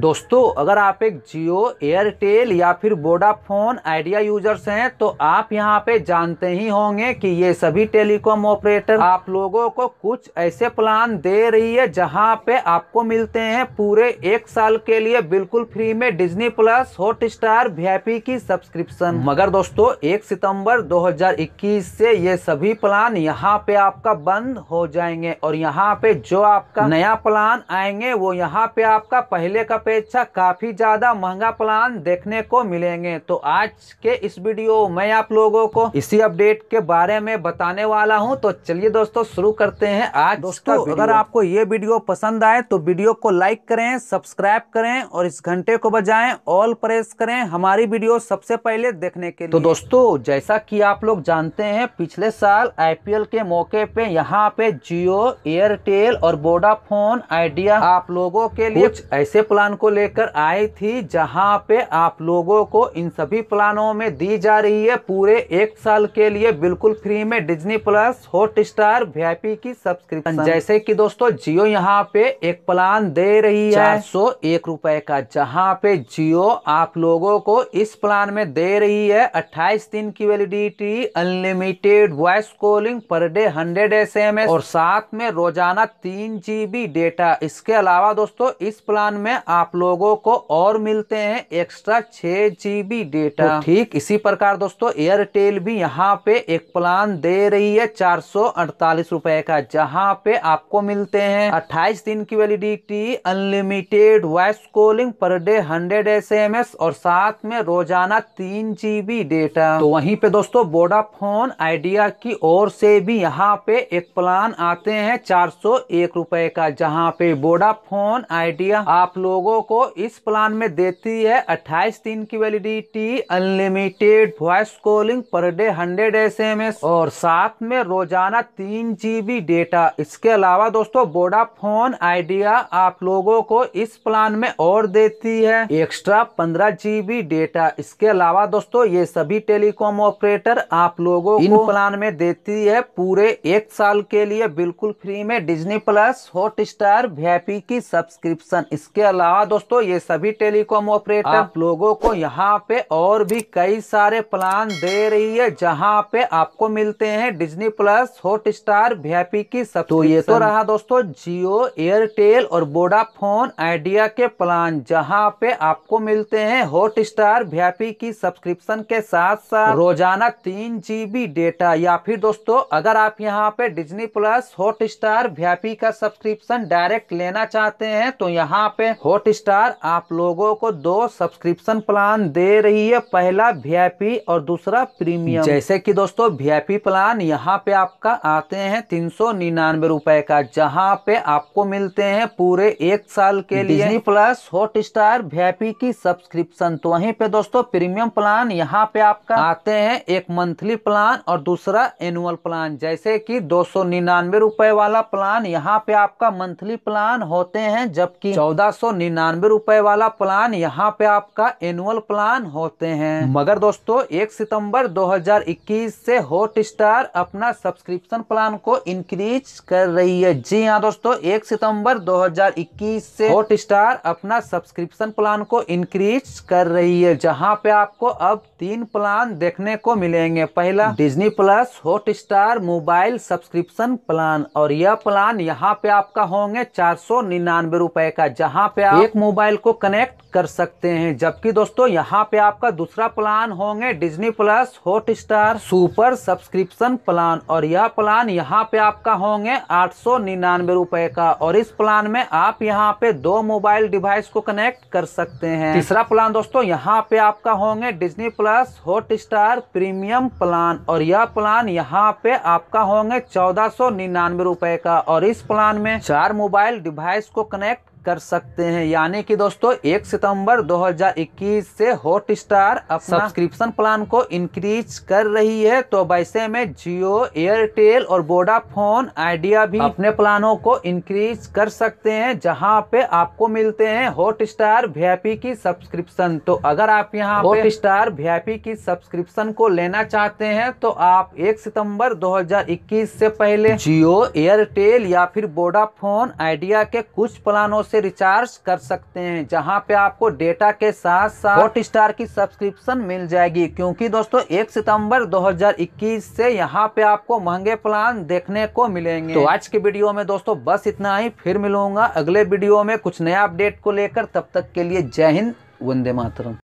दोस्तों अगर आप एक जियो एयरटेल या फिर वोडाफोन आइडिया यूजर्स हैं तो आप यहाँ पे जानते ही होंगे कि ये सभी टेलीकॉम ऑपरेटर आप लोगों को कुछ ऐसे प्लान दे रही है जहाँ पे आपको मिलते हैं पूरे एक साल के लिए बिल्कुल फ्री में Disney plus Hotstar we की सब्सक्रिप्शन मगर दोस्तों एक सितम्बर दो से ये सभी प्लान यहाँ पे आपका बंद हो जाएंगे और यहाँ पे जो आपका नया प्लान आएंगे वो यहाँ पे आपका पहले का अपेक्षा काफ़ी ज़्यादा महंगा प्लान देखने को मिलेंगे तो आज के इस वीडियो में आप लोगों को इसी अपडेट के बारे में बताने वाला हूं तो चलिए दोस्तों शुरू करते हैं आज दोस्तों अगर आपको ये वीडियो पसंद आए तो वीडियो को लाइक करें सब्सक्राइब करें और इस घंटे को बजाएं ऑल प्रेस करें हमारी वीडियो सबसे पहले देखने के तो लिए तो दोस्तों जैसा कि आप लोग जानते हैं पिछले साल आई के मौके पे यहाँ पे जियो एयरटेल और वोडाफोन आइडिया आप लोगों के लिए कुछ ऐसे प्लान को लेकर आई थी जहां पे आप लोगों को इन सभी प्लानों में दी जा रही है पूरे एक साल के लिए बिल्कुल फ्री में Disney plus Hotstar we की सब्सक्रिप्शन जैसे कि दोस्तों जियो यहाँ पे एक प्लान दे रही है सौ एक रुपए का जहाँ पे जियो आप लोगों को इस प्लान में दे रही है अट्ठाईस दिन की validity unlimited voice calling per day hundred S और साथ में रोजाना तीन डेटा इसके अलावा दोस्तों इस प्लान में आप आप लोगों को और मिलते हैं एक्स्ट्रा छ जी डेटा तो ठीक इसी प्रकार दोस्तों एयरटेल भी यहाँ पे एक प्लान दे रही है चार रुपए का जहाँ पे आपको मिलते हैं 28 दिन की validity unlimited voice calling per day 100 SMS और साथ में रोजाना तीन जीबी डेटा तो वहीं पे दोस्तों वोडाफोन आइडिया की ओर से भी यहाँ पे एक प्लान आते हैं चार सौ एक रुपए का जहाँ पे वोडाफोन आइडिया आप लोगों लोगों को इस प्लान में देती है 28 दिन की validity unlimited voice calling per day 100 SMS और साथ में रोजाना तीन जीबी डेटा इसके अलावा दोस्तों वोडाफोन आइडिया आप लोगों को इस प्लान में और देती है एक्स्ट्रा पंद्रह जीबी डेटा इसके अलावा दोस्तों ये सभी टेलीकॉम ऑपरेटर आप लोगों को प्लान में देती है पूरे एक साल के लिए बिल्कुल फ्री में डिजनी प्लस हॉट स्टार की सब्सक्रिप्शन इसके अलावा दोस्तों ये सभी टेलीकॉम ऑपरेटर आप लोगों को यहाँ पे और भी कई सारे प्लान दे रही है जहाँ पे आपको मिलते हैं Disney plus Hotstar VIP की सब तो ये तो रहा दोस्तों जियो एयरटेल और वोडाफोन आइडिया के प्लान जहाँ पे आपको मिलते हैं हॉट स्टार वीआईपी की सब्सक्रिप्शन के साथ साथ रोजाना तीन जीबी डेटा या फिर दोस्तों अगर आप यहाँ पे Disney plus Hotstar VIP का सब्सक्रिप्शन डायरेक्ट लेना चाहते हैं तो यहाँ पे हॉट स्टार आप लोगों को दो सब्सक्रिप्शन प्लान दे रही है पहला वीआईपी और दूसरा प्रीमियम जैसे कि दोस्तों वीआईपी प्लान यहाँ पे आपका आते हैं तीन सौ निन्यानवे रुपए का जहाँ पे आपको मिलते हैं पूरे एक साल के लिए प्लस हॉट स्टार वीआईपी की सब्सक्रिप्शन तो वहीं पे दोस्तों प्रीमियम प्लान यहाँ पे आपका आते हैं एक मंथली प्लान और दूसरा एनुअल प्लान जैसे की दो सौ निन्यानवे रुपए वाला प्लान यहाँ पे आपका मंथली प्लान होते हैं जबकि चौदह सौ निन्यानवे रुपए वाला प्लान यहाँ पे आपका एनुअल प्लान होते हैं मगर दोस्तों एक सितंबर 2021 से हॉट स्टार अपना सब्सक्रिप्शन प्लान को इंक्रीज कर रही है जी हाँ दोस्तों एक सितंबर 2021 से हॉट स्टार अपना सब्सक्रिप्शन प्लान को इंक्रीज कर रही है जहाँ पे आपको अब तीन प्लान देखने को मिलेंगे पहला Disney plus Hotstar mobile subscription plan और यह प्लान यहाँ पे आपका होंगे चार सौ निन्यानवे रुपए का जहाँ पे आप एक मोबाइल को कनेक्ट कर सकते हैं जबकि दोस्तों यहाँ पे आपका दूसरा प्लान होंगे Disney plus Hotstar super subscription plan और यह प्लान यहाँ पे आपका होंगे आठ सौ निन्यानवे रुपए का और इस प्लान में आप यहाँ पे दो मोबाइल डिवाइस को कनेक्ट कर सकते हैं तीसरा प्लान दोस्तों यहाँ पे आपका होंगे Disney plus Hotstar premium plan और यह प्लान यहाँ पे आपका होंगे चौदह सौ निन्यानवे रुपए का और इस प्लान में चार मोबाइल डिवाइस को कनेक्ट कर सकते हैं यानी कि दोस्तों 1 सितंबर 2021 से हॉट स्टार सब्सक्रिप्शन प्लान को इंक्रीज कर रही है तो वैसे में जियो एयरटेल और वोडाफोन आइडिया भी अपने प्लानों को इंक्रीज कर सकते हैं जहां पे आपको मिलते हैं हॉट स्टार वीआईपी की सब्सक्रिप्शन तो अगर आप यहाँ हॉट स्टार वीआईपी की सब्सक्रिप्शन को लेना चाहते हैं तो आप एक सितम्बर दो से पहले जियो एयरटेल या फिर वोडाफोन आइडिया के कुछ प्लानों से रिचार्ज कर सकते हैं जहां पे आपको डेटा के साथ साथ हॉट स्टार की सब्सक्रिप्शन मिल जाएगी क्योंकि दोस्तों 1 सितंबर 2021 से यहां पे आपको महंगे प्लान देखने को मिलेंगे तो आज के वीडियो में दोस्तों बस इतना ही फिर मिलूंगा अगले वीडियो में कुछ नया अपडेट को लेकर तब तक के लिए जय हिंद वंदे मातरम